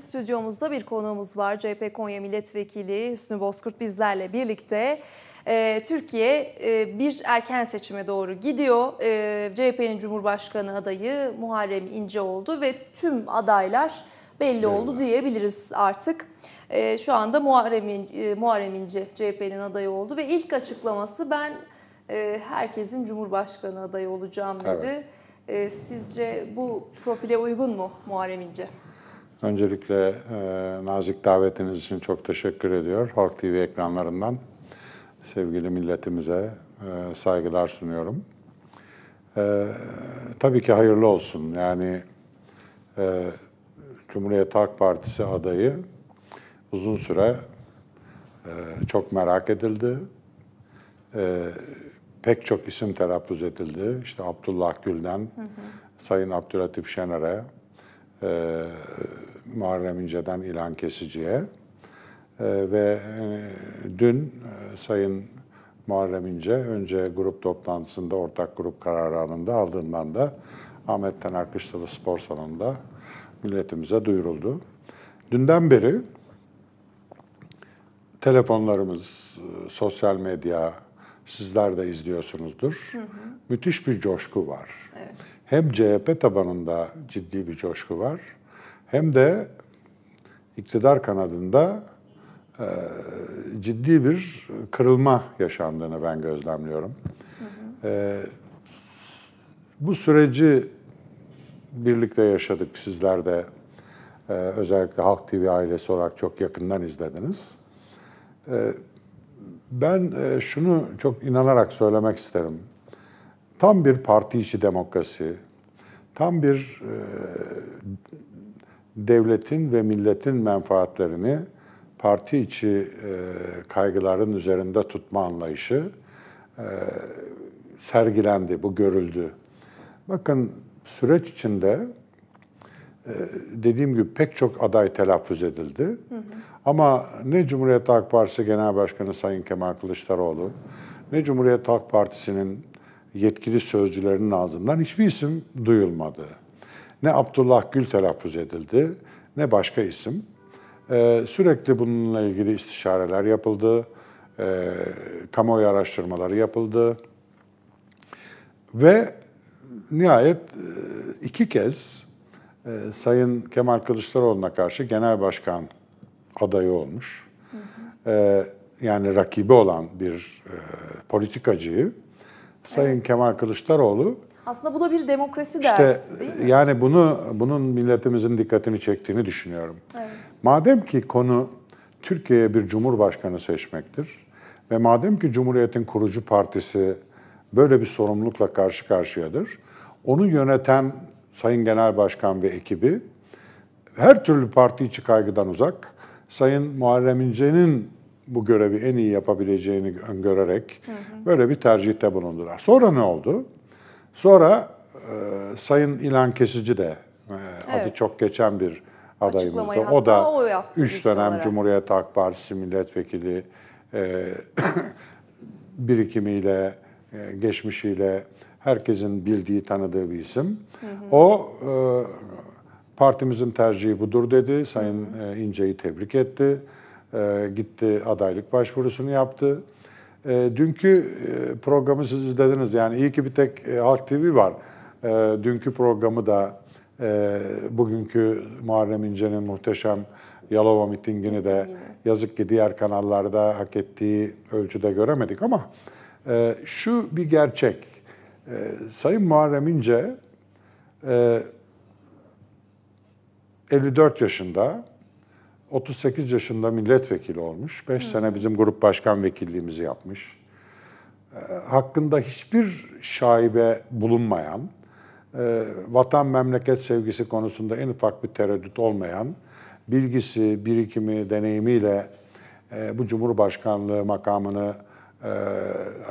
stüdyomuzda bir konuğumuz var. CHP Konya Milletvekili Hüsnü Bozkurt bizlerle birlikte. Ee, Türkiye e, bir erken seçime doğru gidiyor. Ee, CHP'nin Cumhurbaşkanı adayı Muharrem İnce oldu ve tüm adaylar belli oldu diyebiliriz artık. E, şu anda Muharrem, e, Muharrem İnce CHP'nin adayı oldu ve ilk açıklaması ben e, herkesin Cumhurbaşkanı adayı olacağım dedi. Evet. sizce bu profile uygun mu Muharrem İnce? Öncelikle e, nazik davetiniz için çok teşekkür ediyor. Halk TV ekranlarından sevgili milletimize e, saygılar sunuyorum. E, tabii ki hayırlı olsun. Yani e, Cumhuriyet Halk Partisi adayı uzun süre e, çok merak edildi. E, pek çok isim telaffuz edildi. İşte Abdullah Gül'den, hı hı. Sayın Abdülatif Şener'e, e, Muharrem İnce'den İlhan Kesici'ye ee, ve e, dün e, Sayın Muharrem İnce önce grup toplantısında ortak grup kararı anında aldığından da Ahmet Taner Kışlalı Spor Salonu'nda milletimize duyuruldu. Dünden beri telefonlarımız, e, sosyal medya, sizler de izliyorsunuzdur. Hı hı. Müthiş bir coşku var. Evet. Hem CHP tabanında ciddi bir coşku var hem de iktidar kanadında e, ciddi bir kırılma yaşandığını ben gözlemliyorum. E, bu süreci birlikte yaşadık sizler de. E, özellikle Halk TV ailesi olarak çok yakından izlediniz. E, ben e, şunu çok inanarak söylemek isterim. Tam bir parti içi demokrasi, tam bir e, devletin ve milletin menfaatlerini parti içi e, kaygıların üzerinde tutma anlayışı e, sergilendi, bu görüldü. Bakın süreç içinde e, dediğim gibi pek çok aday telaffuz edildi. Hı hı. Ama ne Cumhuriyet Halk Partisi Genel Başkanı Sayın Kemal Kılıçdaroğlu, ne Cumhuriyet Halk Partisi'nin yetkili sözcülerinin ağzından hiçbir isim duyulmadı. Ne Abdullah Gül telaffuz edildi ne başka isim. Ee, sürekli bununla ilgili istişareler yapıldı, e, kamuoyu araştırmaları yapıldı ve nihayet e, iki kez e, Sayın Kemal Kılıçdaroğlu'na karşı genel başkan adayı olmuş. Hı hı. E, ee, yani rakibi olan bir e, politikacıyı Sayın evet. Kemal Kılıçdaroğlu aslında bu da bir demokrasi işte, dersi değil mi? Yani bunu bunun milletimizin dikkatini çektiğini düşünüyorum. Evet. Madem ki konu Türkiye'ye bir cumhurbaşkanı seçmektir ve madem ki Cumhuriyet'in kurucu partisi böyle bir sorumlulukla karşı karşıyadır, onu yöneten Sayın Genel Başkan ve ekibi her türlü parti içi kaygıdan uzak, Sayın Muharrem İnce'nin bu görevi en iyi yapabileceğini öngörerek hı hı. böyle bir tercihte bulundular. Sonra ne oldu? Sonra e, Sayın İlan Kesici de e, evet. adı çok geçen bir adayımızdı. O da o yaptı, üç dönem olarak. Cumhuriyet Halk Partisi milletvekili e, birikimiyle, e, geçmişiyle herkesin bildiği, tanıdığı bir isim. Hı hı. O e, partimizin tercihi budur dedi. Sayın hı hı. E, İnce'yi tebrik etti. E, gitti adaylık başvurusunu yaptı. Ee, e, dünkü programı siz izlediniz. Yani iyi ki bir tek e, Halk TV var. E, dünkü programı da e, bugünkü Muharrem İnce'nin muhteşem Yalova mitingini de yazık ki diğer kanallarda hak ettiği ölçüde göremedik ama e, şu bir gerçek. E, Sayın Muharrem İnce e, 54 yaşında 38 yaşında milletvekili olmuş. 5 sene bizim grup başkan vekilliğimizi yapmış. Ee, hakkında hiçbir şaibe bulunmayan, e, vatan memleket sevgisi konusunda en ufak bir tereddüt olmayan, bilgisi, birikimi, deneyimiyle e, bu Cumhurbaşkanlığı makamını e,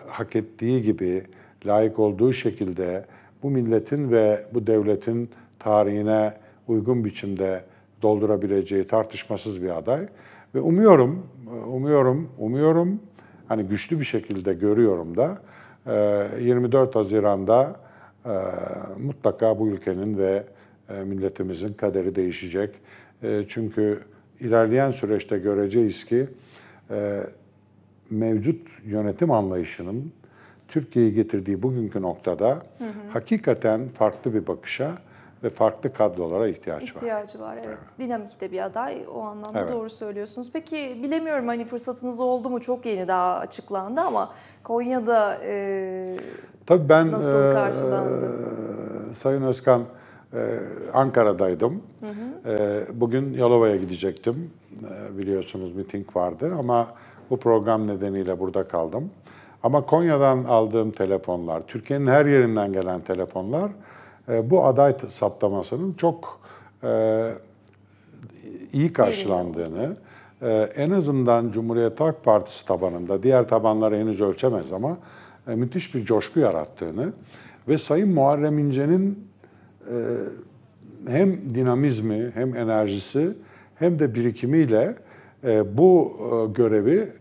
hak ettiği gibi, layık olduğu şekilde bu milletin ve bu devletin tarihine uygun biçimde doldurabileceği tartışmasız bir aday ve umuyorum umuyorum umuyorum hani güçlü bir şekilde görüyorum da 24 e, Haziran'da e, mutlaka bu ülkenin ve e, milletimizin kaderi değişecek. Çünkü ilerleyen süreçte göreceğiz ki mevcut yönetim anlayışının Türkiye'yi getirdiği bugünkü noktada hı hı. hakikaten farklı bir bakışa ve farklı kadrolara ihtiyaç var. İhtiyacı var evet. evet. Dinamik bir aday o anlamda evet. doğru söylüyorsunuz. Peki bilemiyorum hani fırsatınız oldu mu çok yeni daha açıklandı ama Konya'da e, Tabii ben, nasıl e, e, karşılandı? E, Sayın Özkan e, Ankara'daydım. Hı hı. E, bugün Yalova'ya gidecektim. E, biliyorsunuz miting vardı ama bu program nedeniyle burada kaldım. Ama Konya'dan aldığım telefonlar, Türkiye'nin her yerinden gelen telefonlar e, bu aday saptamasının çok e, iyi karşılandığını, e, en azından Cumhuriyet Halk Partisi tabanında, diğer tabanları henüz ölçemez ama müthiş bir coşku yarattığını ve Sayın Muharrem İnce'nin hem dinamizmi hem enerjisi hem de birikimiyle bu görevi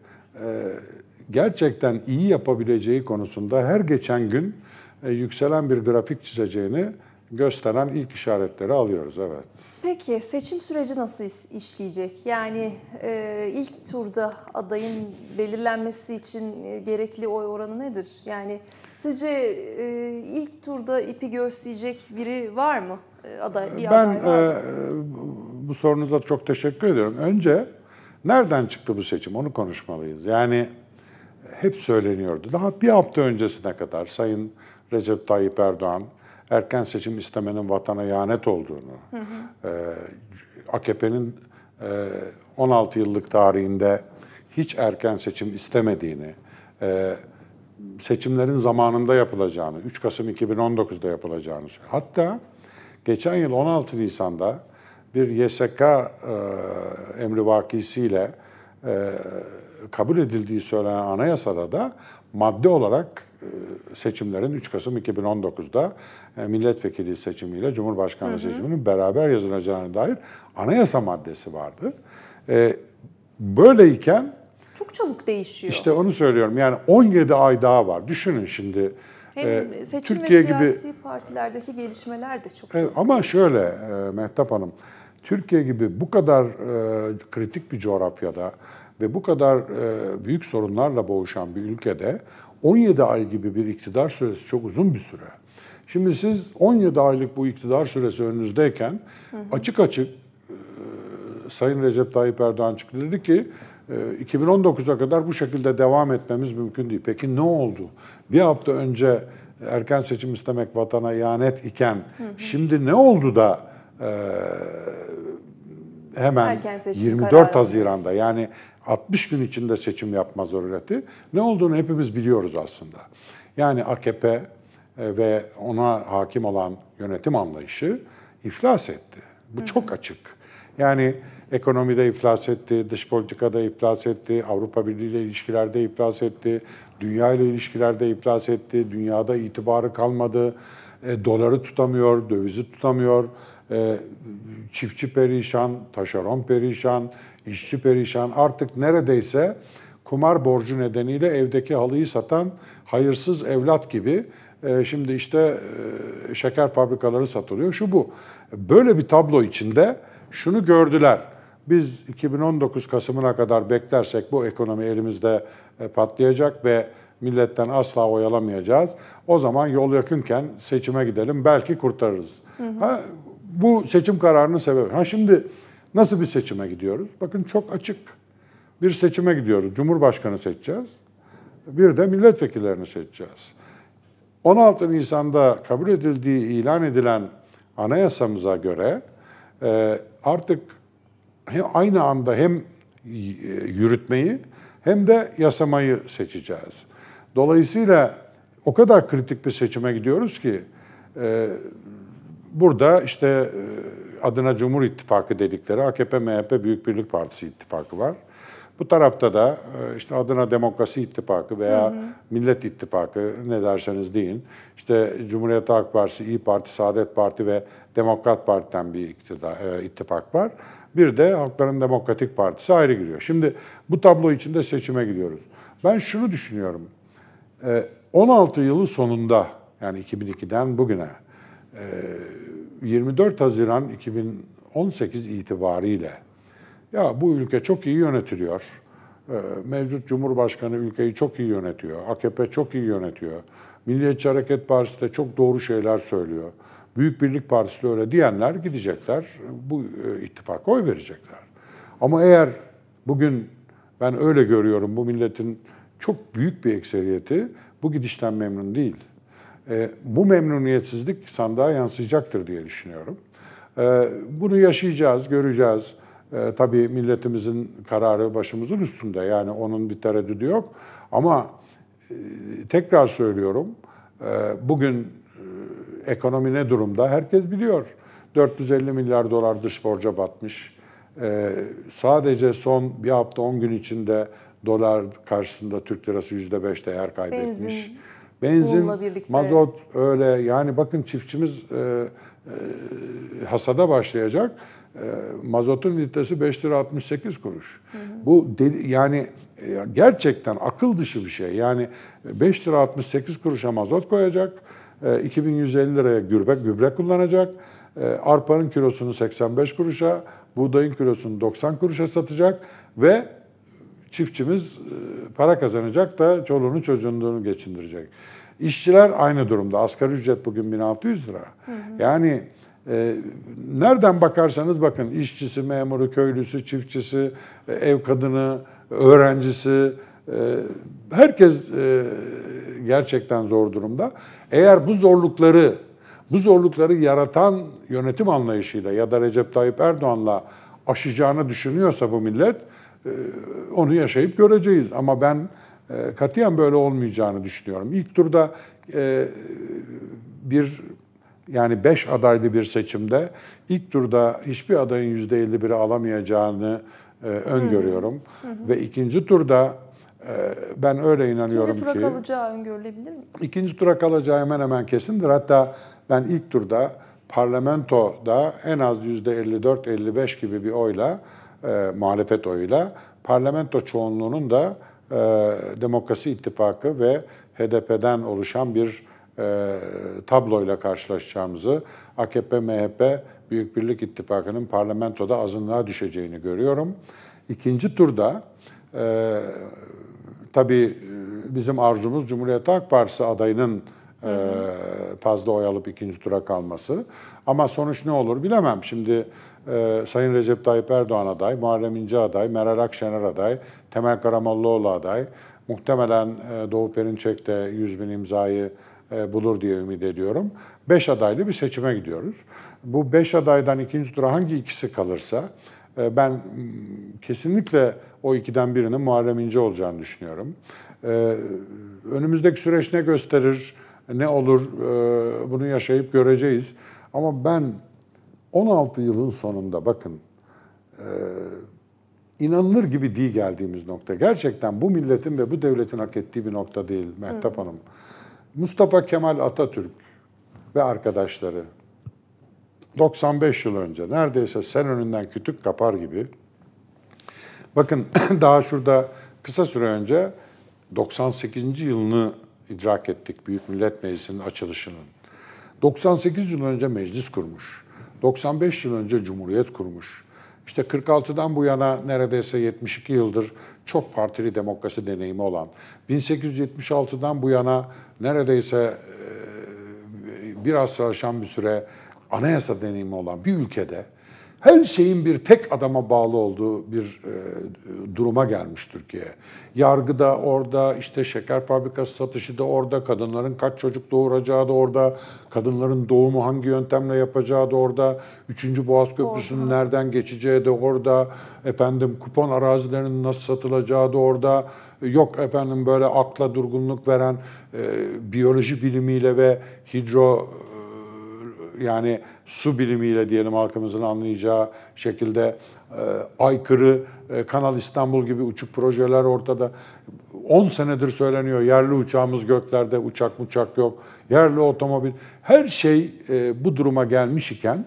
gerçekten iyi yapabileceği konusunda her geçen gün e, yükselen bir grafik çizeceğini gösteren ilk işaretleri alıyoruz evet. Peki seçim süreci nasıl işleyecek? Yani e, ilk turda adayın belirlenmesi için e, gerekli oy oranı nedir? Yani sizce e, ilk turda ipi gösterecek biri var mı? E, aday, bir ben aday var mı? E, bu sorunuza çok teşekkür ediyorum. Önce nereden çıktı bu seçim onu konuşmalıyız. Yani hep söyleniyordu. Daha bir hafta öncesine kadar Sayın Recep Tayyip Erdoğan erken seçim istemenin vatana ihanet olduğunu, hı hı. E, AKP'nin e, 16 yıllık tarihinde hiç erken seçim istemediğini, e, seçimlerin zamanında yapılacağını, 3 Kasım 2019'da yapılacağını Hatta geçen yıl 16 Nisan'da bir YSK e, emri vakisiyle e, kabul edildiği söylenen anayasada da madde olarak e, seçimlerin 3 Kasım 2019'da e, milletvekili seçimiyle Cumhurbaşkanlığı hı hı. seçiminin beraber yazılacağına dair anayasa maddesi vardı. E, böyleyken çok çabuk değişiyor. İşte onu söylüyorum. Yani 17 ay daha var. Düşünün şimdi. Hem e, seçim Türkiye ve siyasi gibi, partilerdeki gelişmeler de çok. Evet, ama şöyle e, Mehtap Hanım, Türkiye gibi bu kadar kritik bir coğrafyada ve bu kadar büyük sorunlarla boğuşan bir ülkede 17 ay gibi bir iktidar süresi çok uzun bir süre. Şimdi siz 17 aylık bu iktidar süresi önünüzdeyken hı hı. açık açık e, Sayın Recep Tayyip Erdoğan çıktı dedi ki e, 2019'a kadar bu şekilde devam etmemiz mümkün değil. Peki ne oldu? Bir hafta önce erken seçim istemek vatana ihanet iken hı hı. şimdi ne oldu da e, hemen 24 kararı. Haziran'da yani 60 gün içinde seçim yapma zorunluluğu ne olduğunu hepimiz biliyoruz aslında. Yani AKP e, ve ona hakim olan yönetim anlayışı iflas etti. Bu çok açık. Yani ekonomide iflas etti, dış politikada iflas etti, Avrupa Birliği ile ilişkilerde iflas etti, dünya ile ilişkilerde iflas etti, dünyada itibarı kalmadı, e, doları tutamıyor, dövizi tutamıyor, e, çiftçi perişan, taşeron perişan, işçi perişan. Artık neredeyse kumar borcu nedeniyle evdeki halıyı satan hayırsız evlat gibi e, şimdi işte e, şeker fabrikaları satılıyor. Şu bu. Böyle bir tablo içinde şunu gördüler. Biz 2019 Kasım'ına kadar beklersek bu ekonomi elimizde e, patlayacak ve milletten asla oyalamayacağız. O zaman yol yakınken seçime gidelim belki kurtarırız. Hı hı. Ha, bu seçim kararının sebebi. Ha şimdi nasıl bir seçime gidiyoruz? Bakın çok açık bir seçime gidiyoruz. Cumhurbaşkanı seçeceğiz. Bir de milletvekillerini seçeceğiz. 16 Nisan'da kabul edildiği ilan edilen anayasamıza göre e, artık aynı anda hem e, yürütmeyi hem de yasamayı seçeceğiz. Dolayısıyla o kadar kritik bir seçime gidiyoruz ki e, Burada işte e, adına Cumhur İttifakı dedikleri AKP-MHP Büyük Birlik Partisi ittifakı var. Bu tarafta da e, işte adına Demokrasi İttifakı veya hı hı. Millet İttifakı ne derseniz deyin. İşte Cumhuriyet Halk Partisi, İyi Parti, Saadet Parti ve Demokrat Parti'den bir iktidar, e, ittifak var. Bir de Halkların Demokratik Partisi ayrı giriyor. Şimdi bu tablo içinde seçime gidiyoruz. Ben şunu düşünüyorum. E, 16 yılı sonunda yani 2002'den bugüne 24 ee, Haziran 2018 itibariyle ya bu ülke çok iyi yönetiliyor. Ee, mevcut Cumhurbaşkanı ülkeyi çok iyi yönetiyor. AKP çok iyi yönetiyor. Milliyetçi Hareket Partisi de çok doğru şeyler söylüyor. Büyük Birlik Partisi de öyle diyenler gidecekler. Bu e, ittifaka oy verecekler. Ama eğer bugün ben öyle görüyorum bu milletin çok büyük bir ekseriyeti bu gidişten memnun değil. E, bu memnuniyetsizlik sandığa yansıyacaktır diye düşünüyorum. E, bunu yaşayacağız, göreceğiz. E, tabii milletimizin kararı başımızın üstünde. Yani onun bir tereddüdü yok. Ama tekrar söylüyorum, bugün ekonomi ne durumda herkes biliyor. 450 milyar dolar dış borca batmış. sadece son bir hafta 10 gün içinde dolar karşısında Türk lirası %5 değer kaybetmiş. Benzin Benzin, mazot öyle. Yani bakın çiftçimiz e, e, hasada başlayacak. E, mazotun litresi 5 lira 68 kuruş. Hı hı. Bu deli, yani e, gerçekten akıl dışı bir şey. Yani 5 e, lira 68 kuruşa mazot koyacak. E, 2150 liraya gübre, gübre kullanacak. E, arpanın kilosunu 85 kuruşa, buğdayın kilosunu 90 kuruşa satacak ve Çiftçimiz e, para kazanacak da çoluğunu çocuğunu geçindirecek. İşçiler aynı durumda. Asgari ücret bugün 1600 lira. Hı hı. Yani e, nereden bakarsanız bakın işçisi, memuru, köylüsü, çiftçisi, e, ev kadını, öğrencisi e, herkes e, gerçekten zor durumda. Eğer bu zorlukları bu zorlukları yaratan yönetim anlayışıyla ya da Recep Tayyip Erdoğan'la aşacağını düşünüyorsa bu millet ee, onu yaşayıp göreceğiz. Ama ben e, katiyen böyle olmayacağını düşünüyorum. İlk turda e, bir yani beş adaylı bir seçimde ilk turda hiçbir adayın %51'i alamayacağını e, öngörüyorum. Hı hı. Ve ikinci turda e, ben öyle inanıyorum ikinci ki... İkinci tura kalacağı öngörülebilir mi? İkinci tura kalacağı hemen hemen kesindir. Hatta ben ilk turda parlamentoda en az yüzde elli dört elli beş gibi bir oyla e, muhalefet oyuyla, parlamento çoğunluğunun da e, Demokrasi İttifakı ve HDP'den oluşan bir e, tabloyla karşılaşacağımızı, AKP-MHP Büyük Birlik İttifakı'nın parlamentoda azınlığa düşeceğini görüyorum. İkinci turda e, tabii e, bizim arzumuz Cumhuriyet Halk Partisi adayının e, hı fazla oy alıp ikinci tura kalması. Ama sonuç ne olur bilemem. Şimdi ee, Sayın Recep Tayyip Erdoğan aday, Muharrem İnce aday, Meral Akşener aday, Temel Karamollaoğlu aday. Muhtemelen e, Doğu Perinçek de 100 bin imzayı e, bulur diye ümit ediyorum. 5 adaylı bir seçime gidiyoruz. Bu 5 adaydan ikinci tura hangi ikisi kalırsa e, ben mm, kesinlikle o ikiden birinin Muharrem İnce olacağını düşünüyorum. önümüzdeki süreç ne gösterir, ne olur bunu yaşayıp göreceğiz. Ama ben 16 yılın sonunda bakın e, inanılır gibi değil geldiğimiz nokta. Gerçekten bu milletin ve bu devletin hak ettiği bir nokta değil Mehtap Hı. Hanım. Mustafa Kemal Atatürk ve arkadaşları 95 yıl önce neredeyse sen önünden kütük kapar gibi bakın daha şurada kısa süre önce 98. yılını idrak ettik Büyük Millet Meclisi'nin açılışının. 98 yıl önce meclis kurmuş. 95 yıl önce Cumhuriyet kurmuş. İşte 46'dan bu yana neredeyse 72 yıldır çok partili demokrasi deneyimi olan, 1876'dan bu yana neredeyse e, biraz aşan bir süre anayasa deneyimi olan bir ülkede her şeyin bir tek adama bağlı olduğu bir e, duruma gelmiş Türkiye. Yargıda orada, işte şeker fabrikası satışı da orada, kadınların kaç çocuk doğuracağı da orada, kadınların doğumu hangi yöntemle yapacağı da orada, 3. Boğaz Köprüsü'nün nereden geçeceği de orada, efendim kupon arazilerinin nasıl satılacağı da orada, yok efendim böyle akla durgunluk veren e, biyoloji bilimiyle ve hidro e, yani su birimiyle diyelim halkımızın anlayacağı şekilde e, aykırı e, Kanal İstanbul gibi uçuk projeler ortada. 10 senedir söyleniyor yerli uçağımız göklerde uçak uçak yok. Yerli otomobil her şey e, bu duruma gelmiş iken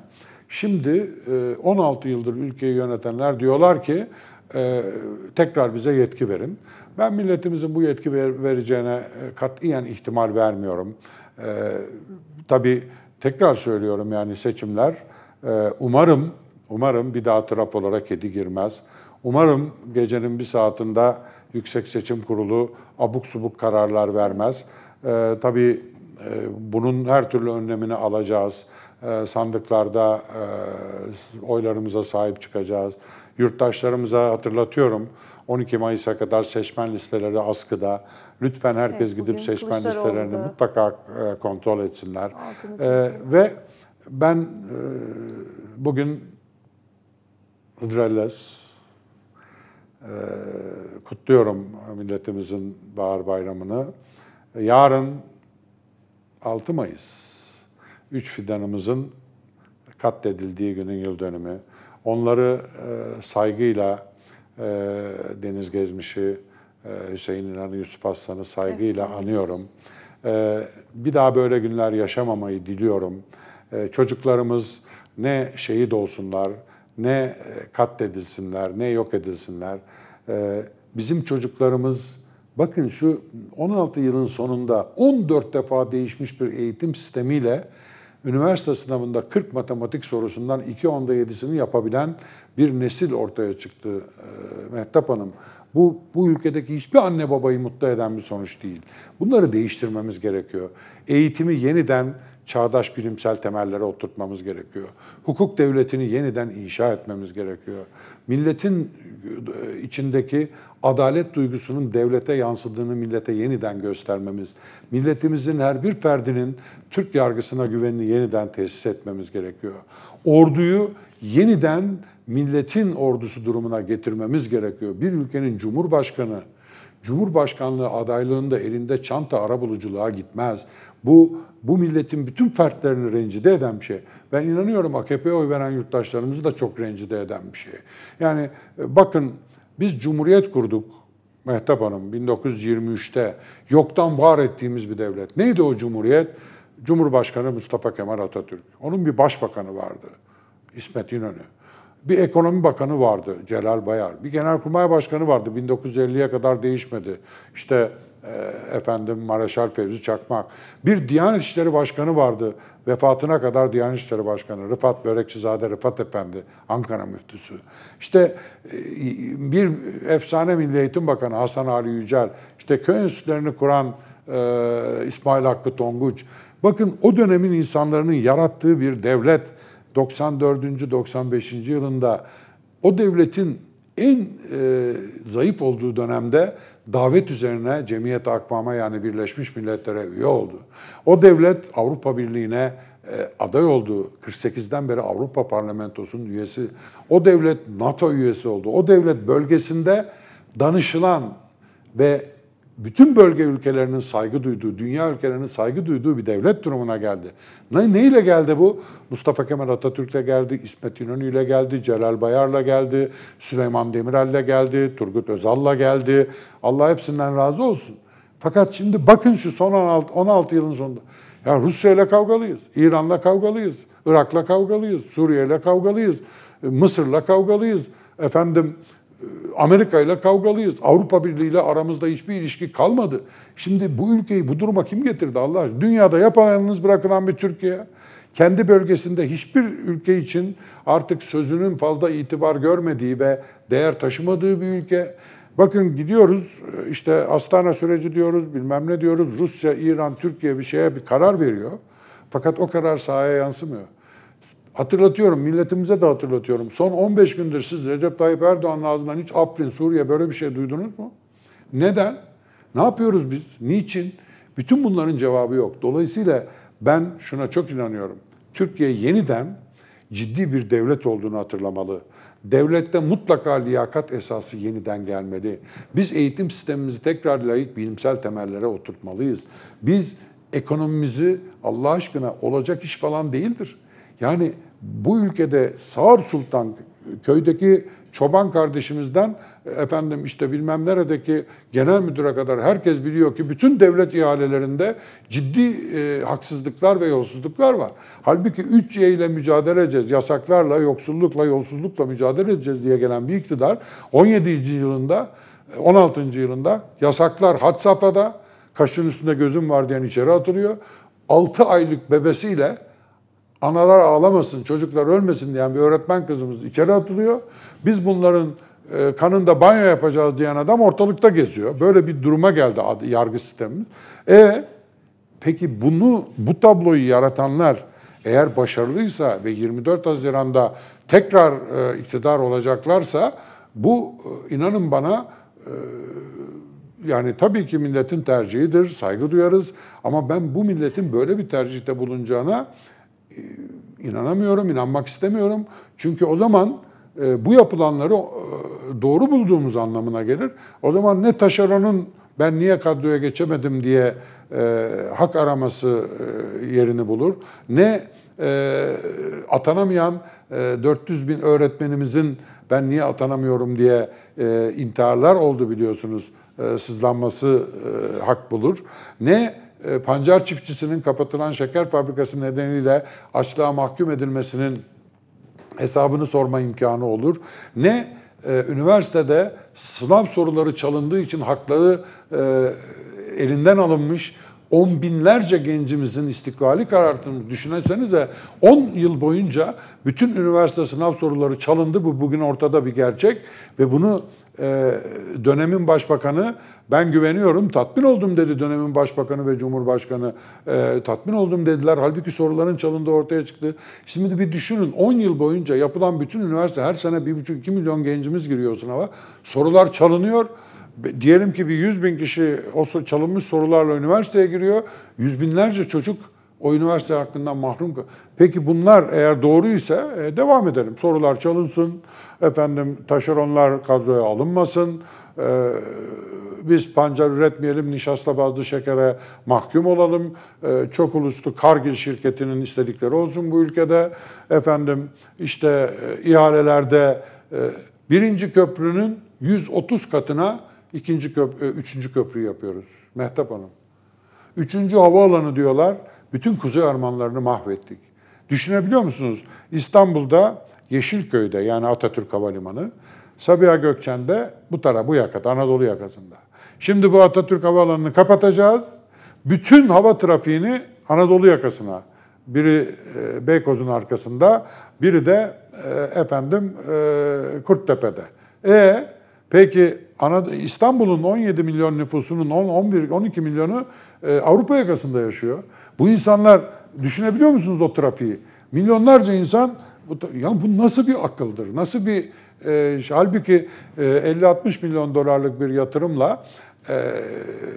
şimdi e, 16 yıldır ülkeyi yönetenler diyorlar ki e, tekrar bize yetki verin. Ben milletimizin bu yetki ver, vereceğine e, katiyen ihtimal vermiyorum. E, tabii tekrar söylüyorum yani seçimler e, umarım umarım bir daha olarak kedi girmez. Umarım gecenin bir saatinde Yüksek Seçim Kurulu abuk subuk kararlar vermez. Ee, tabii e, bunun her türlü önlemini alacağız. E, sandıklarda e, oylarımıza sahip çıkacağız. Yurttaşlarımıza hatırlatıyorum 12 Mayıs'a kadar seçmen listeleri askıda. Lütfen herkes evet, gidip seçmen listelerini mutlaka e, kontrol etsinler. Ee, ve ben e, bugün Hıdrellez e, kutluyorum milletimizin bahar bayramını. Yarın 6 Mayıs. Üç fidanımızın katledildiği günün yıl dönümü. Onları e, saygıyla e, Deniz Gezmiş'i, ee, Hüseyin İnan'ı, Yusuf Aslan'ı saygıyla evet. anıyorum. Ee, bir daha böyle günler yaşamamayı diliyorum. Ee, çocuklarımız ne şehit olsunlar, ne e, katledilsinler, ne yok edilsinler. Bizim çocuklarımız, bakın şu 16 yılın sonunda 14 defa değişmiş bir eğitim sistemiyle üniversite sınavında 40 matematik sorusundan 2 onda 7'sini yapabilen bir nesil ortaya çıktı e, Mehtap Hanım. Bu, bu ülkedeki hiçbir anne babayı mutlu eden bir sonuç değil. Bunları değiştirmemiz gerekiyor. Eğitimi yeniden çağdaş bilimsel temellere oturtmamız gerekiyor. Hukuk devletini yeniden inşa etmemiz gerekiyor. Milletin e, içindeki adalet duygusunun devlete yansıdığını millete yeniden göstermemiz, milletimizin her bir ferdinin Türk yargısına güvenini yeniden tesis etmemiz gerekiyor. Orduyu yeniden milletin ordusu durumuna getirmemiz gerekiyor. Bir ülkenin cumhurbaşkanı Cumhurbaşkanlığı adaylığında elinde çanta arabuluculuğa gitmez. Bu bu milletin bütün fertlerini rencide eden bir şey. Ben inanıyorum AKP'ye oy veren yurttaşlarımızı da çok rencide eden bir şey. Yani e, bakın biz cumhuriyet kurduk Mehtap Hanım 1923'te yoktan var ettiğimiz bir devlet. Neydi o cumhuriyet? Cumhurbaşkanı Mustafa Kemal Atatürk. Onun bir başbakanı vardı. İsmet İnönü bir ekonomi bakanı vardı Celal Bayar. Bir genelkurmay başkanı vardı 1950'ye kadar değişmedi. İşte e, efendim Mareşal Fevzi Çakmak. Bir Diyanet İşleri Başkanı vardı. Vefatına kadar Diyanet İşleri Başkanı Rıfat Börekçizade Rıfat Efendi Ankara müftüsü. İşte e, bir efsane Milli Eğitim Bakanı Hasan Ali Yücel. İşte köy enstitülerini kuran e, İsmail Hakkı Tonguç. Bakın o dönemin insanların yarattığı bir devlet 94. 95. yılında o devletin en e, zayıf olduğu dönemde davet üzerine Cemiyet Akvam'a yani Birleşmiş Milletler'e üye oldu. O devlet Avrupa Birliği'ne e, aday oldu. 48'den beri Avrupa Parlamentosu'nun üyesi. O devlet NATO üyesi oldu. O devlet bölgesinde danışılan ve bütün bölge ülkelerinin saygı duyduğu, dünya ülkelerinin saygı duyduğu bir devlet durumuna geldi. Ne, neyle geldi bu? Mustafa Kemal Atatürk'le geldi, İsmet İnönü ile geldi, Celal Bayar'la geldi, Süleyman Demirel'le geldi, Turgut Özal'la geldi. Allah hepsinden razı olsun. Fakat şimdi bakın şu son 16, 16 yılın sonunda. Ya Rusya ile kavgalıyız, İran'la kavgalıyız, Irak'la kavgalıyız, Suriye'yle kavgalıyız, Mısır'la kavgalıyız. Efendim Amerika ile kavgalıyız. Avrupa Birliği ile aramızda hiçbir ilişki kalmadı. Şimdi bu ülkeyi bu duruma kim getirdi Allah aşkına? Dünyada yapayalnız bırakılan bir Türkiye. Kendi bölgesinde hiçbir ülke için artık sözünün fazla itibar görmediği ve değer taşımadığı bir ülke. Bakın gidiyoruz işte Astana süreci diyoruz bilmem ne diyoruz. Rusya, İran, Türkiye bir şeye bir karar veriyor. Fakat o karar sahaya yansımıyor. Hatırlatıyorum, milletimize de hatırlatıyorum. Son 15 gündür siz Recep Tayyip Erdoğan'ın ağzından hiç Afrin, Suriye böyle bir şey duydunuz mu? Neden? Ne yapıyoruz biz? Niçin? Bütün bunların cevabı yok. Dolayısıyla ben şuna çok inanıyorum. Türkiye yeniden ciddi bir devlet olduğunu hatırlamalı. Devlette mutlaka liyakat esası yeniden gelmeli. Biz eğitim sistemimizi tekrar layık bilimsel temellere oturtmalıyız. Biz ekonomimizi Allah aşkına olacak iş falan değildir. Yani bu ülkede Sağır Sultan köydeki çoban kardeşimizden efendim işte bilmem neredeki genel müdüre kadar herkes biliyor ki bütün devlet ihalelerinde ciddi e, haksızlıklar ve yolsuzluklar var. Halbuki 3Y ile mücadele edeceğiz, yasaklarla, yoksullukla, yolsuzlukla mücadele edeceğiz diye gelen bir iktidar 17. yılında, 16. yılında yasaklar had safhada, kaşın üstünde gözüm var diyen içeri atılıyor. 6 aylık bebesiyle analar ağlamasın, çocuklar ölmesin diyen bir öğretmen kızımız içeri atılıyor. Biz bunların e, kanında banyo yapacağız diyen adam ortalıkta geziyor. Böyle bir duruma geldi yargı sistemimiz. E peki bunu bu tabloyu yaratanlar eğer başarılıysa ve 24 Haziran'da tekrar e, iktidar olacaklarsa bu e, inanın bana e, yani tabii ki milletin tercihidir, saygı duyarız ama ben bu milletin böyle bir tercihte bulunacağına ee, inanamıyorum, inanmak istemiyorum. Çünkü o zaman e, bu yapılanları e, doğru bulduğumuz anlamına gelir. O zaman ne taşeronun ben niye kadroya geçemedim diye e, hak araması yerini bulur. Ne atanamayan 400 bin öğretmenimizin ben niye atanamıyorum diye intiharlar oldu biliyorsunuz sızlanması hak bulur. Ne e, pancar çiftçisinin kapatılan şeker fabrikası nedeniyle açlığa mahkum edilmesinin hesabını sorma imkanı olur. Ne e, üniversitede sınav soruları çalındığı için hakları e, elinden alınmış on binlerce gencimizin istiklali kararttığını düşünsenize 10 yıl boyunca bütün üniversite sınav soruları çalındı. Bu bugün ortada bir gerçek ve bunu e, dönemin başbakanı ben güveniyorum, tatmin oldum dedi dönemin başbakanı ve cumhurbaşkanı. E, tatmin oldum dediler. Halbuki soruların çalındığı ortaya çıktı. Şimdi bir düşünün 10 yıl boyunca yapılan bütün üniversite her sene 1,5-2 milyon gencimiz giriyor sınava. Sorular çalınıyor diyelim ki bir 100 bin kişi o çalınmış sorularla üniversiteye giriyor. Yüz binlerce çocuk o üniversite hakkından mahrum. Peki bunlar eğer doğruysa e, devam edelim. Sorular çalınsın, efendim taşeronlar kadroya alınmasın, ee, biz pancar üretmeyelim, nişasta bazlı şekere mahkum olalım. Ee, çok uluslu Kargil şirketinin istedikleri olsun bu ülkede. Efendim işte e, ihalelerde e, birinci köprünün 130 katına ikinci köp e, üçüncü köprü yapıyoruz. Mehtap Hanım. Üçüncü havaalanı diyorlar. Bütün kuzey ormanlarını mahvettik. Düşünebiliyor musunuz? İstanbul'da Yeşilköy'de yani Atatürk Havalimanı Sabiha Gökçen de bu tara, bu yakada, Anadolu yakasında. Şimdi bu Atatürk Havaalanı'nı kapatacağız. Bütün hava trafiğini Anadolu yakasına, biri e, Beykoz'un arkasında, biri de e, efendim e, Kurttepe'de. E peki İstanbul'un 17 milyon nüfusunun 10 11 12 milyonu Avrupa yakasında yaşıyor. Bu insanlar düşünebiliyor musunuz o trafiği? Milyonlarca insan ya bu nasıl bir akıldır? Nasıl bir e, halbuki e, 50-60 milyon dolarlık bir yatırımla e,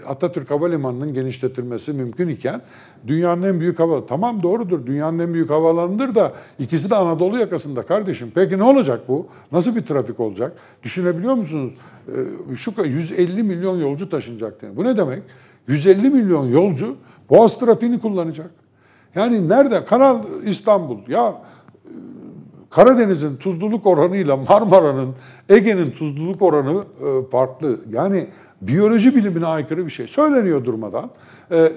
Atatürk Havalimanı'nın genişletilmesi mümkün iken dünyanın en büyük hava tamam doğrudur dünyanın en büyük havalarındır da ikisi de Anadolu yakasında kardeşim. Peki ne olacak bu? Nasıl bir trafik olacak? Düşünebiliyor musunuz? E, şu 150 milyon yolcu taşınacak diye. Bu ne demek? 150 milyon yolcu Boğaz trafiğini kullanacak. Yani nerede? Kanal İstanbul. Ya Karadeniz'in tuzluluk oranıyla Marmara'nın, Ege'nin tuzluluk oranı e, farklı. Yani biyoloji bilimine aykırı bir şey. Söyleniyor durmadan. E,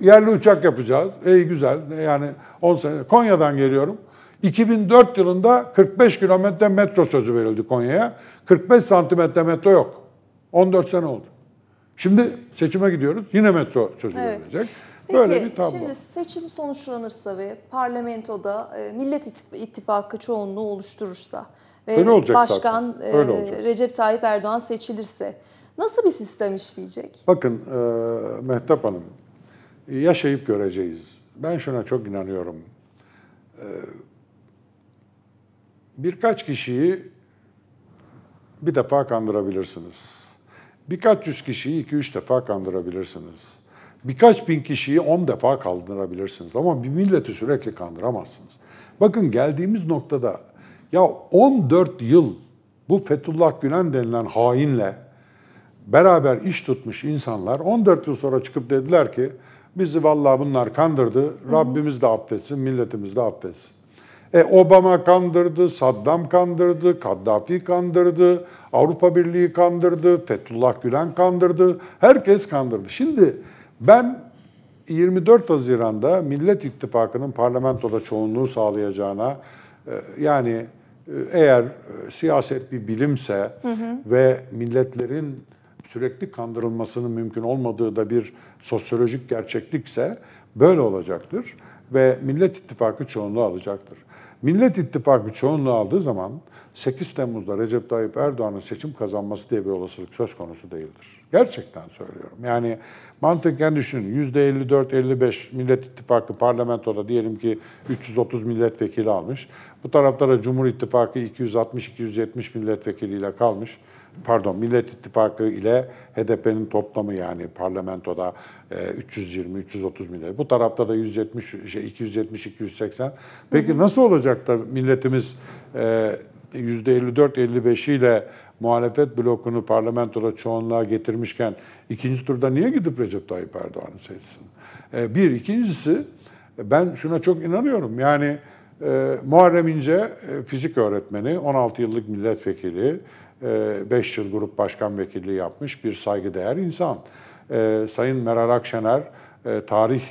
yerli uçak yapacağız. Ey güzel. Yani 10 sene. Konya'dan geliyorum. 2004 yılında 45 kilometre metro sözü verildi Konya'ya. 45 santimetre metro yok. 14 sene oldu. Şimdi seçime gidiyoruz. Yine metro sözü evet. verilecek. Böyle bir tablo. Şimdi seçim sonuçlanırsa ve parlamentoda e, Millet İttifakı çoğunluğu oluşturursa ve olacak Başkan e, olacak. Recep Tayyip Erdoğan seçilirse nasıl bir sistem işleyecek? Bakın e, Mehtap Hanım yaşayıp göreceğiz. Ben şuna çok inanıyorum. E, birkaç kişiyi bir defa kandırabilirsiniz. Birkaç yüz kişiyi iki üç defa kandırabilirsiniz. Birkaç bin kişiyi on defa kaldırabilirsiniz ama bir milleti sürekli kandıramazsınız. Bakın geldiğimiz noktada ya 14 yıl bu Fethullah Gülen denilen hainle beraber iş tutmuş insanlar 14 yıl sonra çıkıp dediler ki bizi vallahi bunlar kandırdı. Rabbimiz de affetsin, milletimiz de affetsin. E Obama kandırdı, Saddam kandırdı, Kaddafi kandırdı, Avrupa Birliği kandırdı, Fethullah Gülen kandırdı. Herkes kandırdı. Şimdi ben 24 Haziran'da Millet İttifakı'nın parlamentoda çoğunluğu sağlayacağına e, yani e, eğer e, siyaset bir bilimse hı hı. ve milletlerin sürekli kandırılmasının mümkün olmadığı da bir sosyolojik gerçeklikse böyle olacaktır ve Millet İttifakı çoğunluğu alacaktır. Millet İttifakı çoğunluğu aldığı zaman 8 Temmuz'da Recep Tayyip Erdoğan'ın seçim kazanması diye bir olasılık söz konusu değildir. Gerçekten söylüyorum. Yani mantıken düşünün %54-55 Millet İttifakı parlamentoda diyelim ki 330 milletvekili almış. Bu tarafta da Cumhur İttifakı 260-270 milletvekiliyle kalmış. Pardon Millet İttifakı ile HDP'nin toplamı yani parlamentoda 320-330 e, millet. Bu tarafta da 170 şey 270-280. Peki nasıl olacak da milletimiz %54-55 e, ile muhalefet blokunu parlamentoda çoğunluğa getirmişken ikinci turda niye gidip Recep Tayyip Erdoğan'ı seçsin? E, bir. ikincisi ben şuna çok inanıyorum. Yani e, Muharrem İnce e, fizik öğretmeni, 16 yıllık milletvekili, 5 e, yıl grup başkan vekilliği yapmış bir saygıdeğer insan. E, Sayın Meral Akşener e, tarih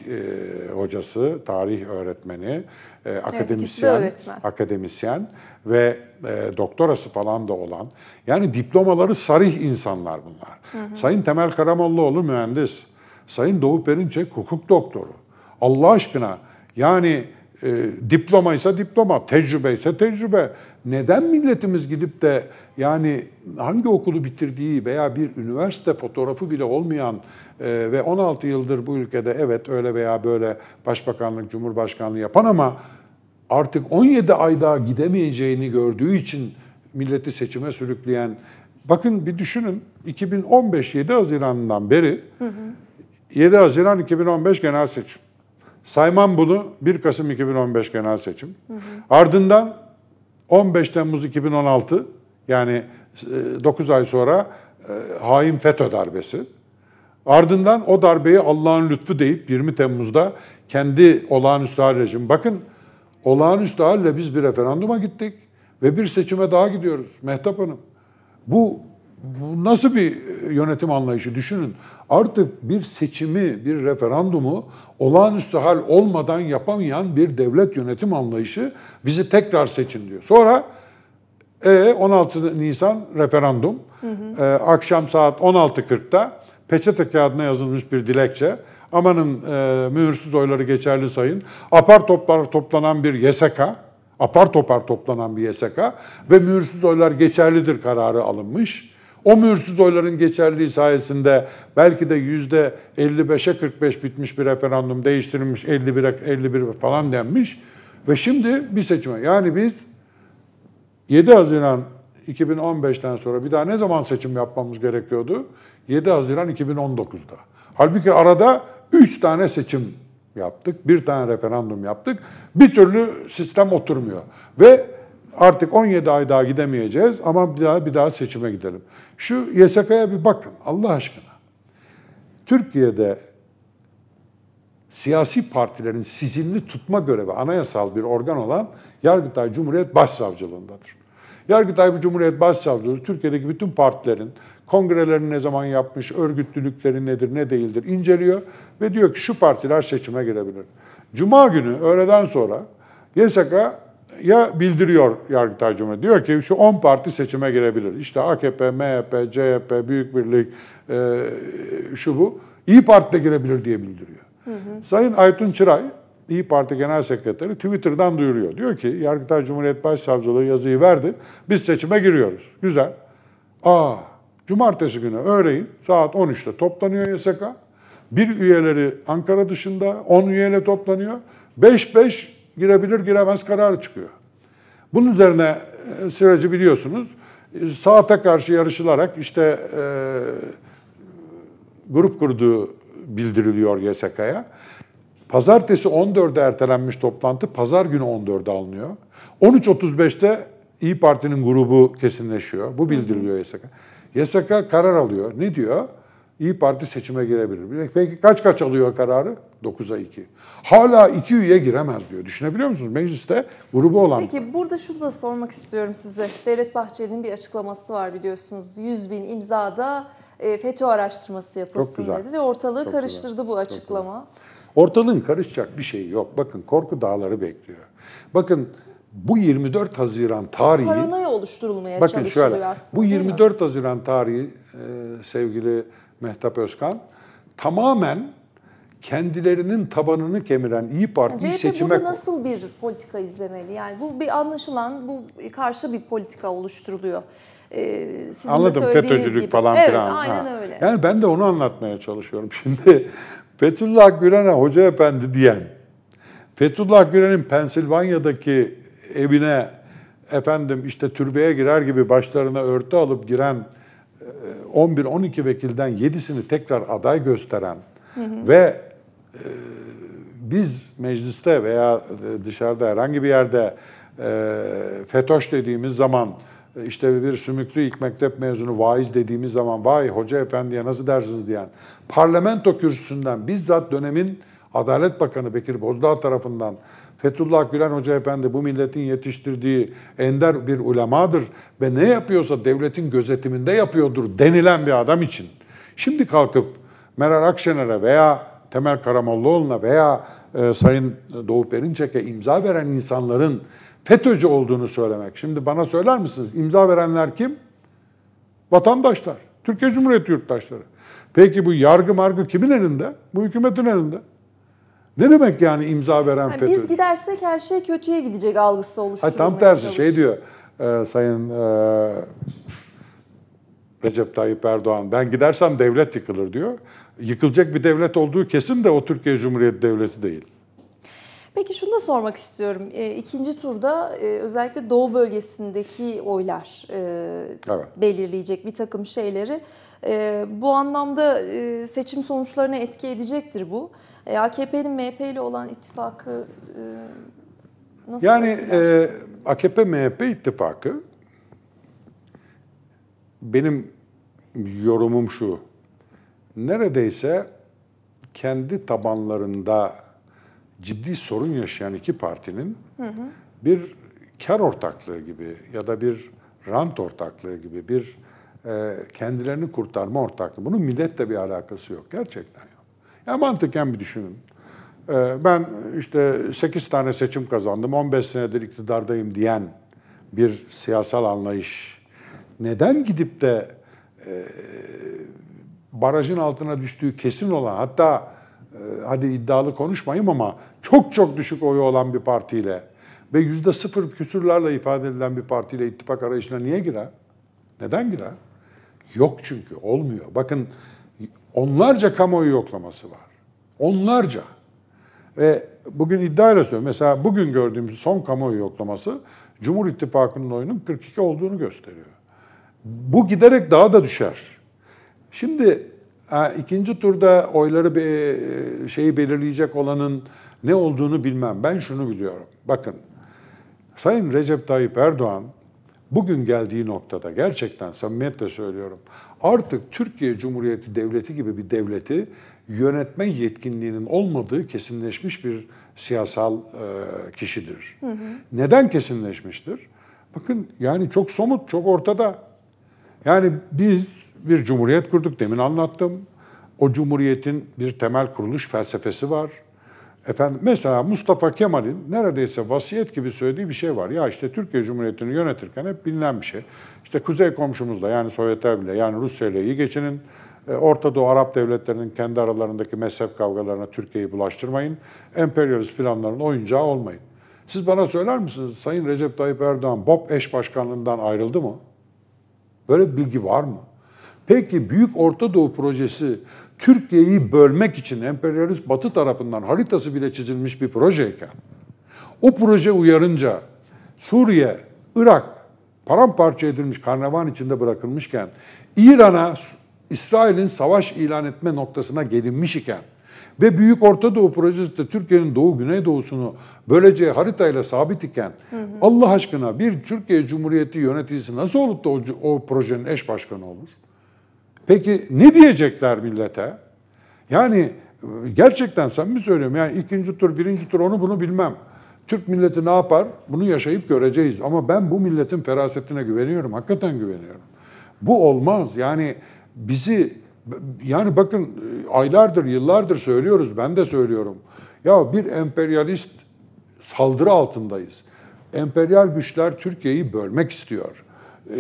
hocası, tarih öğretmeni e, akademisyen, evet, akademisyen ve e, doktorası falan da olan. Yani diplomaları sarih insanlar bunlar. Hı hı. Sayın Temel Karamollaoğlu mühendis. Sayın Doğu Perinçek hukuk doktoru. Allah aşkına yani e, diploma ise diploma, tecrübe ise tecrübe. Neden milletimiz gidip de yani hangi okulu bitirdiği veya bir üniversite fotoğrafı bile olmayan e, ve 16 yıldır bu ülkede evet öyle veya böyle başbakanlık, cumhurbaşkanlığı yapan ama artık 17 ay daha gidemeyeceğini gördüğü için milleti seçime sürükleyen bakın bir düşünün 2015 7 Haziran'dan beri hı hı. 7 Haziran 2015 genel seçim. Sayman bunu 1 Kasım 2015 genel seçim. Hı hı. Ardından 15 Temmuz 2016 yani 9 e, ay sonra e, hain FETÖ darbesi. Ardından o darbeyi Allah'ın lütfu deyip 20 Temmuz'da kendi olağanüstü rejim. Bakın olağanüstü halle biz bir referanduma gittik ve bir seçime daha gidiyoruz Mehtap Hanım. Bu, bu nasıl bir e, yönetim anlayışı düşünün. Artık bir seçimi, bir referandumu olağanüstü hal olmadan yapamayan bir devlet yönetim anlayışı bizi tekrar seçin diyor. Sonra e, 16 Nisan referandum. Hı hı. E, akşam saat 16.40'da peçete kağıdına yazılmış bir dilekçe amanın e, mühürsüz oyları geçerli sayın. Apar toplar toplanan bir YSK, apar topar toplanan bir YSK ve mühürsüz oylar geçerlidir kararı alınmış. O mühürsüz oyların geçerliliği sayesinde belki de yüzde 55'e 45 bitmiş bir referandum değiştirilmiş 51'e 51 falan denmiş. Ve şimdi bir seçime yani biz 7 Haziran 2015'ten sonra bir daha ne zaman seçim yapmamız gerekiyordu? 7 Haziran 2019'da. Halbuki arada üç tane seçim yaptık, bir tane referandum yaptık. Bir türlü sistem oturmuyor. Ve artık 17 ay daha gidemeyeceğiz ama bir daha bir daha seçime gidelim. Şu YSK'ya bir bakın Allah aşkına. Türkiye'de siyasi partilerin sizinli tutma görevi anayasal bir organ olan Yargıtay Cumhuriyet Başsavcılığındadır. Yargıtay Cumhuriyet Başsavcılığı Türkiye'deki bütün partilerin kongrelerini ne zaman yapmış, örgütlülükleri nedir, ne değildir inceliyor ve diyor ki şu partiler seçime girebilir. Cuma günü öğleden sonra YSK ya bildiriyor Yargıtay Cumhuriyeti. Diyor ki şu 10 parti seçime girebilir. İşte AKP, MHP, CHP, Büyük Birlik, e, şu bu. İyi Parti de girebilir diye bildiriyor. Hı hı. Sayın Aytun Çıray, İyi Parti Genel Sekreteri Twitter'dan duyuruyor. Diyor ki Yargıtay Cumhuriyet Başsavcılığı yazıyı verdi. Biz seçime giriyoruz. Güzel. Aa Cumartesi günü öğleyin saat 13'te toplanıyor YSK. Bir üyeleri Ankara dışında 10 üyeyle toplanıyor. 5-5 girebilir giremez kararı çıkıyor. Bunun üzerine e, süreci biliyorsunuz. E, saate karşı yarışılarak işte e, grup kurduğu bildiriliyor YSK'ya. Pazartesi 14'e ertelenmiş toplantı pazar günü 14'e alınıyor. 13.35'te İyi Parti'nin grubu kesinleşiyor. Bu bildiriliyor YSK. YSK karar alıyor. Ne diyor? İyi Parti seçime girebilir. Peki kaç kaç alıyor kararı? 9'a 2. Hala 2 üye giremez diyor. Düşünebiliyor musunuz? Mecliste grubu olan. Peki burada şunu da sormak istiyorum size. Devlet Bahçeli'nin bir açıklaması var biliyorsunuz. 100 bin imzada e, FETÖ araştırması yapılsın dedi ve ortalığı Çok karıştırdı güzel. bu açıklama. Ortalığın karışacak bir şey yok. Bakın korku dağları bekliyor. Bakın bu 24 Haziran tarihi... Paranoya oluşturulmaya bakın çalışılıyor şöyle, aslında. Bu 24 Haziran tarihi e, sevgili Mehtap Özkan tamamen kendilerinin tabanını kemiren iyi Parti'yi yani seçime... burada nasıl bir politika izlemeli? Yani bu bir anlaşılan, bu karşı bir politika oluşturuluyor. Ee, sizin Anladım, FETÖ'cülük gibi. falan evet, filan. Evet, aynen ha. öyle. Yani ben de onu anlatmaya çalışıyorum. Şimdi Fethullah Gülen'e Hoca Efendi diyen, Fethullah Gülen'in Pensilvanya'daki evine efendim işte türbeye girer gibi başlarına örtü alıp giren 11-12 e, vekilden 7'sini tekrar aday gösteren hı hı. ve e, biz mecliste veya e, dışarıda herhangi bir yerde e, FETÖ'ş dediğimiz zaman e, işte bir sümüklü ilk mektep mezunu vaiz dediğimiz zaman vay hoca efendiye nasıl dersiniz diyen parlamento kürsüsünden bizzat dönemin Adalet Bakanı Bekir Bozdağ tarafından Fethullah Gülen Hoca Efendi bu milletin yetiştirdiği ender bir ulemadır ve ne yapıyorsa devletin gözetiminde yapıyordur denilen bir adam için. Şimdi kalkıp Meral Akşener'e veya Temel Karamollaoğlu'na veya e, Sayın Doğu Perinçek'e imza veren insanların FETÖ'cü olduğunu söylemek. Şimdi bana söyler misiniz İmza verenler kim? Vatandaşlar, Türkiye Cumhuriyeti yurttaşları. Peki bu yargı margı kimin elinde? Bu hükümetin elinde. Ne demek yani imza veren yani FETÖ? Biz gidersek her şey kötüye gidecek algısı oluşturulmaya Tam tersi şey çalışıyor. şey diyor e, Sayın e, Recep Tayyip Erdoğan. Ben gidersem devlet yıkılır diyor. Yıkılacak bir devlet olduğu kesin de o Türkiye Cumhuriyeti Devleti değil. Peki şunu da sormak istiyorum. E, ikinci turda e, özellikle Doğu bölgesindeki oylar e, evet. belirleyecek bir takım şeyleri. E, bu anlamda e, seçim sonuçlarına etki edecektir bu. E, AKP'nin MHP ile olan ittifakı e, nasıl Yani e, AKP-MHP ittifakı benim yorumum şu. Neredeyse kendi tabanlarında ciddi sorun yaşayan iki partinin hı hı. bir kar ortaklığı gibi ya da bir rant ortaklığı gibi bir e, kendilerini kurtarma ortaklığı. Bunun milletle bir alakası yok gerçekten. Ya mantıken bir düşünün. Ee, ben işte 8 tane seçim kazandım, 15 senedir iktidardayım diyen bir siyasal anlayış. Neden gidip de e, barajın altına düştüğü kesin olan, hatta e, hadi iddialı konuşmayayım ama çok çok düşük oyu olan bir partiyle ve yüzde sıfır küsurlarla ifade edilen bir partiyle ittifak arayışına niye girer? Neden girer? Yok çünkü, olmuyor. Bakın onlarca kamuoyu yoklaması var. Onlarca. Ve bugün iddiayla söylüyorum. Mesela bugün gördüğümüz son kamuoyu yoklaması Cumhur İttifakı'nın oyunun 42 olduğunu gösteriyor. Bu giderek daha da düşer. Şimdi ikinci turda oyları bir e, şeyi belirleyecek olanın ne olduğunu bilmem. Ben şunu biliyorum. Bakın Sayın Recep Tayyip Erdoğan bugün geldiği noktada gerçekten samimiyetle söylüyorum artık Türkiye Cumhuriyeti Devleti gibi bir devleti yönetme yetkinliğinin olmadığı kesinleşmiş bir siyasal e, kişidir. Hı hı. Neden kesinleşmiştir? Bakın yani çok somut, çok ortada. Yani biz bir cumhuriyet kurduk, demin anlattım. O cumhuriyetin bir temel kuruluş felsefesi var. Efendim mesela Mustafa Kemal'in neredeyse vasiyet gibi söylediği bir şey var. Ya işte Türkiye Cumhuriyeti'ni yönetirken hep bilinen bir şey. İşte kuzey komşumuzla yani Sovyetler bile yani Rusya ile iyi geçinin. E, Orta Doğu Arap devletlerinin kendi aralarındaki mezhep kavgalarına Türkiye'yi bulaştırmayın. Emperyalist planların oyuncağı olmayın. Siz bana söyler misiniz Sayın Recep Tayyip Erdoğan BOP eş başkanlığından ayrıldı mı? Böyle bir bilgi var mı? Peki Büyük Orta Doğu Projesi Türkiye'yi bölmek için emperyalist batı tarafından haritası bile çizilmiş bir projeyken, o proje uyarınca Suriye, Irak paramparça edilmiş karnavan içinde bırakılmışken, İran'a İsrail'in savaş ilan etme noktasına gelinmiş iken ve Büyük Orta Doğu projesi de Türkiye'nin Doğu Güneydoğusunu böylece haritayla sabit iken hı hı. Allah aşkına bir Türkiye Cumhuriyeti yöneticisi nasıl olup da o, o projenin eş başkanı olur? Peki ne diyecekler millete? Yani gerçekten sen mi söylüyorum yani ikinci tur, birinci tur onu bunu bilmem. Türk milleti ne yapar? Bunu yaşayıp göreceğiz. Ama ben bu milletin ferasetine güveniyorum. Hakikaten güveniyorum. Bu olmaz. Yani bizi yani bakın aylardır, yıllardır söylüyoruz. Ben de söylüyorum. Ya bir emperyalist saldırı altındayız. Emperyal güçler Türkiye'yi bölmek istiyor. E,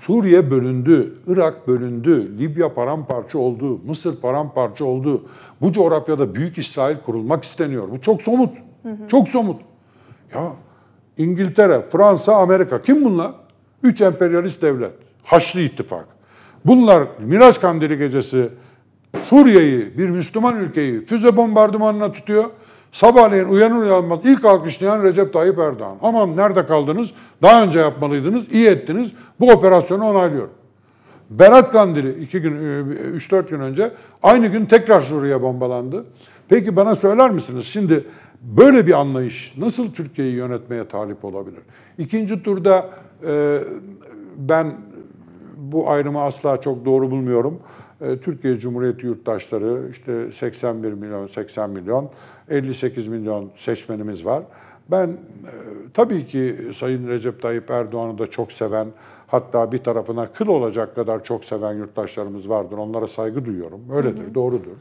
Suriye bölündü, Irak bölündü, Libya paramparça oldu, Mısır paramparça oldu. Bu coğrafyada büyük İsrail kurulmak isteniyor. Bu çok somut. Hı hı. Çok somut. Ya İngiltere, Fransa, Amerika kim bunlar? Üç emperyalist devlet. Haçlı ittifak. Bunlar Miraç Kandili gecesi Suriye'yi, bir Müslüman ülkeyi füze bombardımanına tutuyor. Sabahleyin uyanır uyanmaz ilk alkışlayan Recep Tayyip Erdoğan. Aman nerede kaldınız? Daha önce yapmalıydınız, iyi ettiniz. Bu operasyonu onaylıyorum. Berat Kandili iki gün, 3-4 e, e, gün önce aynı gün tekrar Suriye bombalandı. Peki bana söyler misiniz şimdi böyle bir anlayış nasıl Türkiye'yi yönetmeye talip olabilir? İkinci turda e, ben bu ayrımı asla çok doğru bulmuyorum. E, Türkiye Cumhuriyeti yurttaşları işte 81 milyon, 80 milyon, 58 milyon seçmenimiz var. Ben e, tabii ki Sayın Recep Tayyip Erdoğan'ı da çok seven, hatta bir tarafına kıl olacak kadar çok seven yurttaşlarımız vardır. Onlara saygı duyuyorum. Öyledir, hı hı. doğrudur.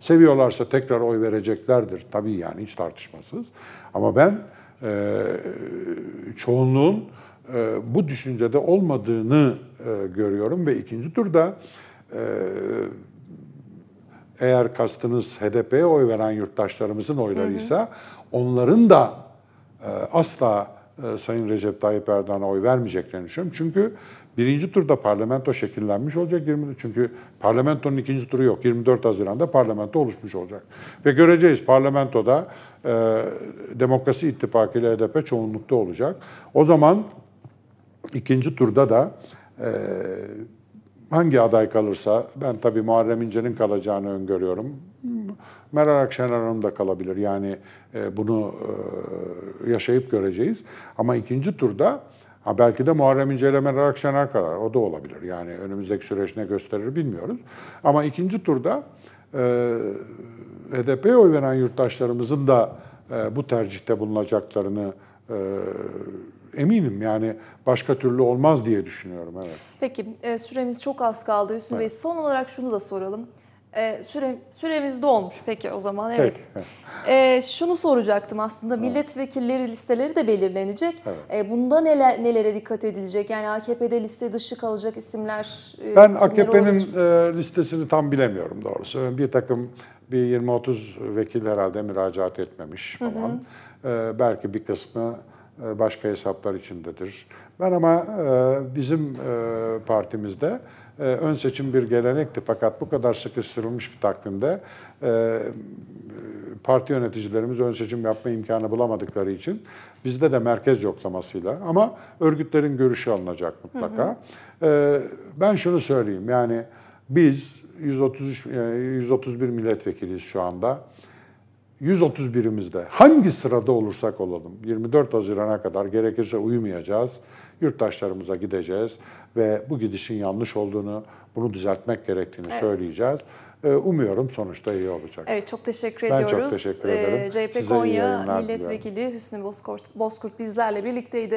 Seviyorlarsa tekrar oy vereceklerdir. Tabii yani hiç tartışmasız. Ama ben e, çoğunluğun e, bu düşüncede olmadığını görüyorum ve ikinci turda ee, eğer kastınız HDP'ye oy veren yurttaşlarımızın oylarıysa hı hı. onların da e, asla e, Sayın Recep Tayyip Erdoğan'a oy vermeyeceklerini düşünüyorum. Çünkü birinci turda parlamento şekillenmiş olacak. 20, çünkü parlamentonun ikinci turu yok. 24 Haziran'da parlamento oluşmuş olacak. Ve göreceğiz parlamentoda e, Demokrasi İttifakı ile HDP çoğunlukta olacak. O zaman ikinci turda da e, hangi aday kalırsa ben tabii Muharrem İnce'nin kalacağını öngörüyorum. Meral Akşener Hanım da kalabilir. Yani e, bunu e, yaşayıp göreceğiz. Ama ikinci turda ha belki de Muharrem İnce ile Meral Akşener karar. O da olabilir. Yani önümüzdeki süreç ne gösterir bilmiyoruz. Ama ikinci turda e, HDP'ye oy veren yurttaşlarımızın da e, bu tercihte bulunacaklarını e, eminim yani başka türlü olmaz diye düşünüyorum. Evet. Peki e, süremiz çok az kaldı Hüsnü evet. Bey. Son olarak şunu da soralım. E, süre, süremiz dolmuş peki o zaman evet. E, şunu soracaktım aslında milletvekilleri listeleri de belirlenecek. Evet. E, bunda neler, nelere dikkat edilecek? Yani AKP'de liste dışı kalacak isimler e, Ben AKP'nin e, listesini tam bilemiyorum doğrusu. Bir takım bir 20-30 vekil herhalde müracaat etmemiş falan. Hı hı. E, belki bir kısmı e, başka hesaplar içindedir. Ben ama e, bizim e, partimizde ön seçim bir gelenekti fakat bu kadar sıkıştırılmış bir takvimde parti yöneticilerimiz ön seçim yapma imkanı bulamadıkları için bizde de merkez yoklamasıyla ama örgütlerin görüşü alınacak mutlaka. Hı hı. Ben şunu söyleyeyim yani biz 133 131 milletvekiliyiz şu anda. 131'imizde hangi sırada olursak olalım 24 Haziran'a kadar gerekirse uyumayacağız. Yurttaşlarımıza gideceğiz ve bu gidişin yanlış olduğunu, bunu düzeltmek gerektiğini evet. söyleyeceğiz. Ee, umuyorum sonuçta iyi olacak. Evet çok teşekkür ben ediyoruz. Ben çok teşekkür ederim. Ee, CHP Size Konya Milletvekili diliyorum. Hüsnü Bozkurt, Bozkurt bizlerle birlikteydi.